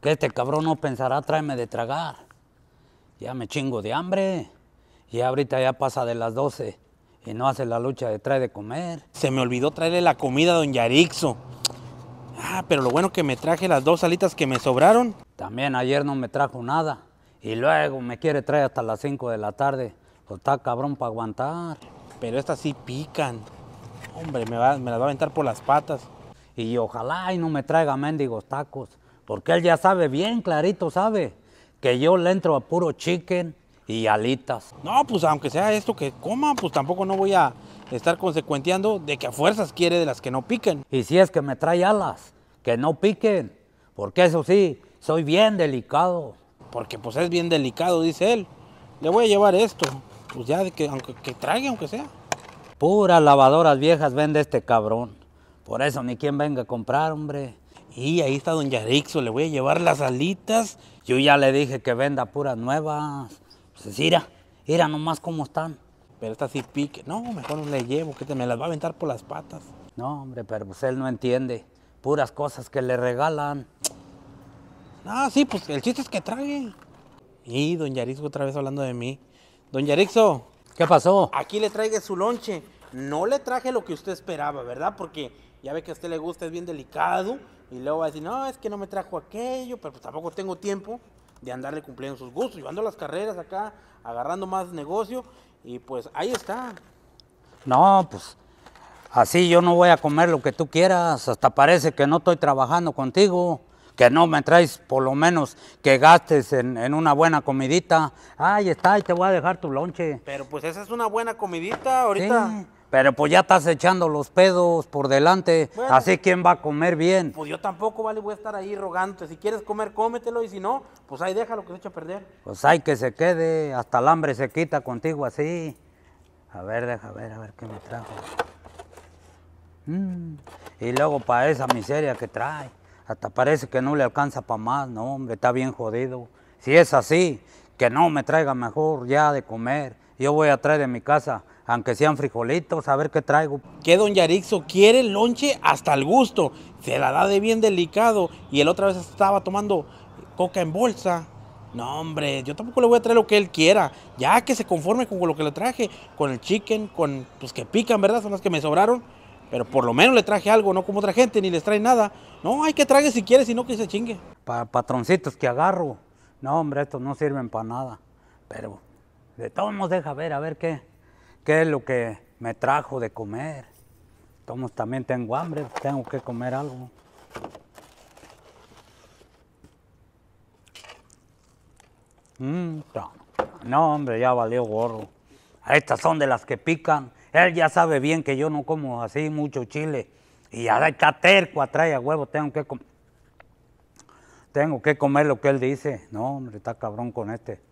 que este cabrón no pensará tráeme de tragar. Ya me chingo de hambre. Y ahorita ya pasa de las 12 y no hace la lucha de trae de comer. Se me olvidó traerle la comida a don Yarixo. Ah, pero lo bueno que me traje las dos alitas que me sobraron. También ayer no me trajo nada. Y luego me quiere traer hasta las 5 de la tarde. Pues está cabrón para aguantar. Pero estas sí pican. Hombre, me, me las va a aventar por las patas. Y ojalá y no me traiga mendigos tacos porque él ya sabe bien clarito, sabe, que yo le entro a puro chicken y alitas. No, pues aunque sea esto que coma, pues tampoco no voy a estar consecuenteando de que a fuerzas quiere de las que no piquen. Y si es que me trae alas, que no piquen, porque eso sí, soy bien delicado. Porque pues es bien delicado, dice él. Le voy a llevar esto, pues ya de que, aunque, que traiga, aunque sea. Puras lavadoras viejas vende este cabrón. Por eso ni quien venga a comprar, hombre. Y ahí está don Yarixo, le voy a llevar las alitas. Yo ya le dije que venda puras nuevas. Pues mira, mira nomás cómo están. Pero estas sí pique. No, mejor no le llevo, que te me las va a aventar por las patas. No, hombre, pero pues él no entiende. Puras cosas que le regalan. Ah, sí, pues el chiste es que trague. Y don Yarixo otra vez hablando de mí. Don Yarixo. ¿Qué pasó? Aquí le traigo su lonche. No le traje lo que usted esperaba, ¿verdad? Porque ya ve que a usted le gusta, es bien delicado, y luego va a decir, no, es que no me trajo aquello, pero pues tampoco tengo tiempo de andarle cumpliendo sus gustos. llevando las carreras acá, agarrando más negocio, y pues ahí está. No, pues así yo no voy a comer lo que tú quieras, hasta parece que no estoy trabajando contigo que no me traes por lo menos que gastes en, una buena comidita. Ahí está, y te voy a dejar tu lonche. Pero pues esa es una buena comidita ahorita. Pero pues ya estás echando los pedos por delante, así pues, quien va a comer bien. Pues yo tampoco, vale, voy a estar ahí rogándote. Si quieres comer, cómetelo, y si no, pues ahí déjalo que se echa a perder. Pues hay que se quede, hasta el hambre se quita contigo así. A ver, deja ver, a ver qué me trajo. Mm. Y luego para esa miseria que trae, hasta parece que no le alcanza para más, no hombre, está bien jodido. Si es así, que no me traiga mejor ya de comer. Yo voy a traer de mi casa aunque sean frijolitos, a ver qué traigo. Que don Yarixo quiere el lonche hasta el gusto, se la da de bien delicado y el otra vez estaba tomando coca en bolsa. No, hombre, yo tampoco le voy a traer lo que él quiera, ya que se conforme con lo que le traje, con el chicken, con los pues, que pican, ¿verdad? Son las que me sobraron. Pero por lo menos le traje algo, no como otra gente, ni les trae nada. No, hay que traer si quiere, si no que se chingue. Para patroncitos que agarro. No, hombre, estos no sirven para nada. Pero de todos nos deja ver, a ver qué, qué es lo que me trajo de comer. Tomos, también tengo hambre, tengo que comer algo. Mm, no, hombre, ya valió gorro. Estas son de las que pican. Él ya sabe bien que yo no como así mucho chile. Y ya de terco atrás a huevo, tengo que comer. Tengo que comer lo que él dice. No, hombre, está cabrón con este.